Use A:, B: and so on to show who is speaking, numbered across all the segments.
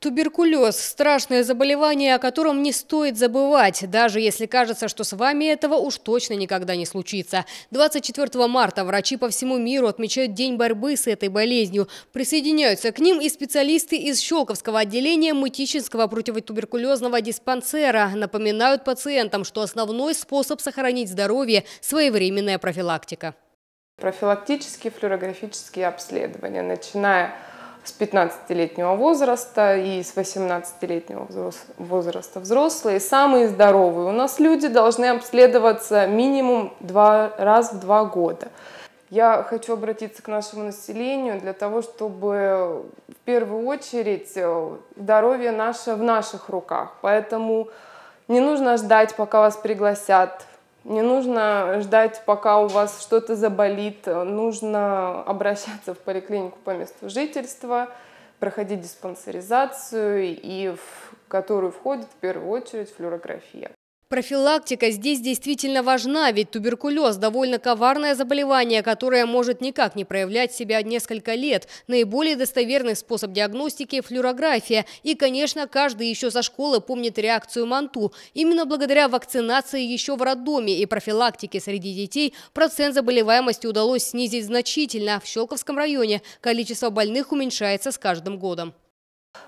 A: Туберкулез – страшное заболевание, о котором не стоит забывать, даже если кажется, что с вами этого уж точно никогда не случится. 24 марта врачи по всему миру отмечают День борьбы с этой болезнью. Присоединяются к ним и специалисты из Щелковского отделения Мытищинского противотуберкулезного диспансера. Напоминают пациентам, что основной способ сохранить здоровье – своевременная профилактика.
B: Профилактические флюорографические обследования, начиная с 15-летнего возраста и с 18-летнего возраста взрослые. Самые здоровые у нас люди должны обследоваться минимум два раз в два года. Я хочу обратиться к нашему населению для того, чтобы в первую очередь э, здоровье наше в наших руках. Поэтому не нужно ждать, пока вас пригласят не нужно ждать, пока у вас что-то заболит. Нужно обращаться в поликлинику по месту жительства, проходить диспансеризацию, и в которую входит в первую очередь флюорография.
A: Профилактика здесь действительно важна, ведь туберкулез – довольно коварное заболевание, которое может никак не проявлять себя несколько лет. Наиболее достоверный способ диагностики – флюорография. И, конечно, каждый еще со школы помнит реакцию МАНТУ. Именно благодаря вакцинации еще в роддоме и профилактике среди детей процент заболеваемости удалось снизить значительно. В Щелковском районе количество больных уменьшается с каждым годом.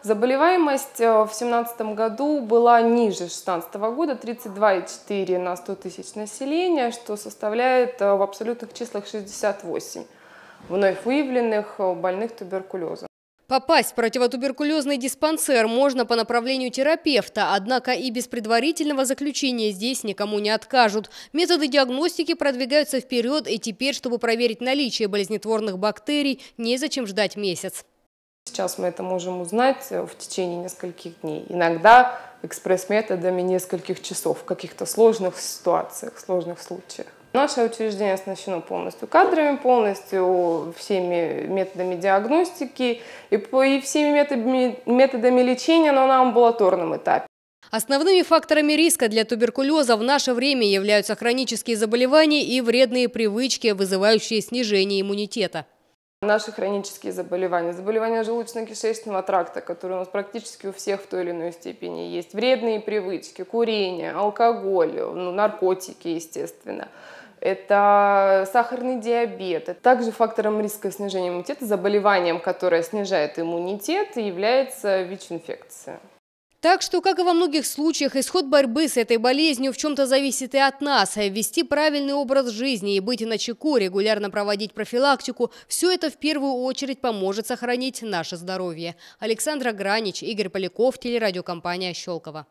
A: Заболеваемость э, в 2017 году была ниже 2016 года,
B: 32,4 на 100 тысяч населения, что составляет э, в абсолютных числах 68 вновь выявленных э, больных туберкулезом.
A: Попасть в противотуберкулезный диспансер можно по направлению терапевта, однако и без предварительного заключения здесь никому не откажут. Методы диагностики продвигаются вперед, и теперь, чтобы проверить наличие болезнетворных бактерий, незачем ждать месяц.
B: Сейчас мы это можем узнать э, в течение нескольких дней. Иногда экспресс-методами нескольких часов в каких-то сложных ситуациях, сложных случаях. Наше учреждение оснащено полностью кадрами, полностью всеми методами диагностики и, и всеми методами,
A: методами лечения, но на амбулаторном этапе. Основными факторами риска для туберкулеза в наше время являются хронические заболевания и вредные привычки, вызывающие снижение иммунитета.
B: Наши хронические заболевания, заболевания желудочно-кишечного тракта, которые у нас практически у всех в той или иной степени есть, вредные привычки, курение, алкоголь, ну, наркотики, естественно это сахарный диабет. Также фактором риска снижения иммунитета, заболеванием, которое снижает иммунитет, является ВИЧ-инфекция.
A: Так что, как и во многих случаях, исход борьбы с этой болезнью в чем-то зависит и от нас. Вести правильный образ жизни и быть на чеку, регулярно проводить профилактику – все это в первую очередь поможет сохранить наше здоровье. Александра Гранич, Игорь Поляков, телерадиокомпания «Щелково».